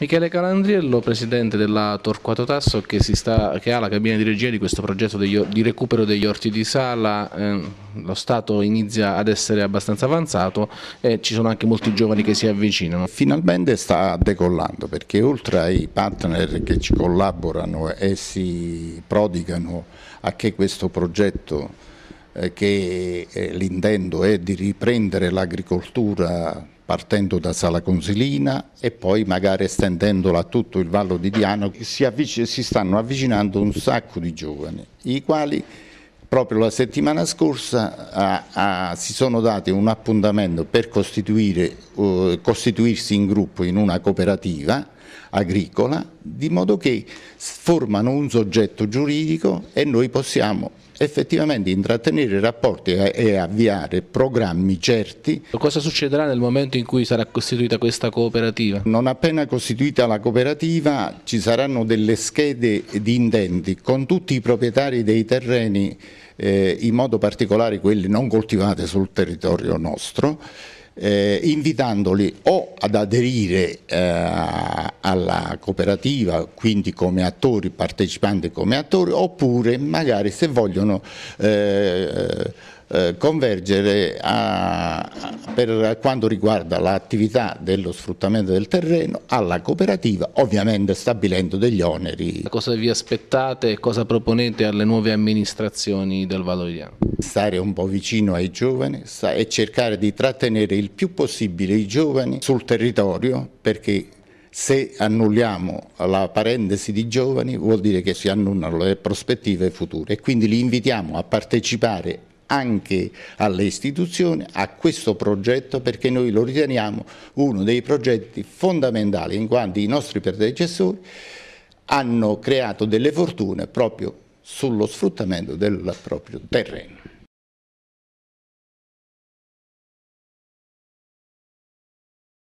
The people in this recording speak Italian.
Michele Calandriello, presidente della Torquato Tasso, che, sta, che ha la cabina di regia di questo progetto degli, di recupero degli orti di sala, eh, lo Stato inizia ad essere abbastanza avanzato e ci sono anche molti giovani che si avvicinano. Finalmente sta decollando perché oltre ai partner che ci collaborano e si prodigano a che questo progetto eh, che eh, l'intento è di riprendere l'agricoltura partendo da Sala Consilina e poi magari estendendola a tutto il Vallo di Diano, si, avvic- si stanno avvicinando un sacco di giovani, i quali proprio la settimana scorsa a, a, si sono dati un appuntamento per uh, costituirsi in gruppo in una cooperativa agricola, di modo che formano un soggetto giuridico e noi possiamo effettivamente intrattenere rapporti e avviare programmi certi. Cosa succederà nel momento in cui sarà costituita questa cooperativa? Non appena costituita la cooperativa ci saranno delle schede di intenti con tutti i proprietari dei terreni, eh, in modo particolare quelli non coltivati sul territorio nostro, eh, invitandoli o ad aderire eh, alla cooperativa, quindi come attori, partecipanti come attori, oppure magari se vogliono eh, eh, convergere a, per quanto riguarda l'attività dello sfruttamento del terreno alla cooperativa, ovviamente stabilendo degli oneri. Cosa vi aspettate e cosa proponete alle nuove amministrazioni del Valoriano? Stare un po' vicino ai giovani e cercare di trattenere il più possibile i giovani sul territorio perché se annulliamo la parentesi di giovani vuol dire che si annullano le prospettive future e quindi li invitiamo a partecipare anche alle istituzioni a questo progetto perché noi lo riteniamo uno dei progetti fondamentali in quanto i nostri predecessori hanno creato delle fortune proprio sullo sfruttamento del proprio terreno.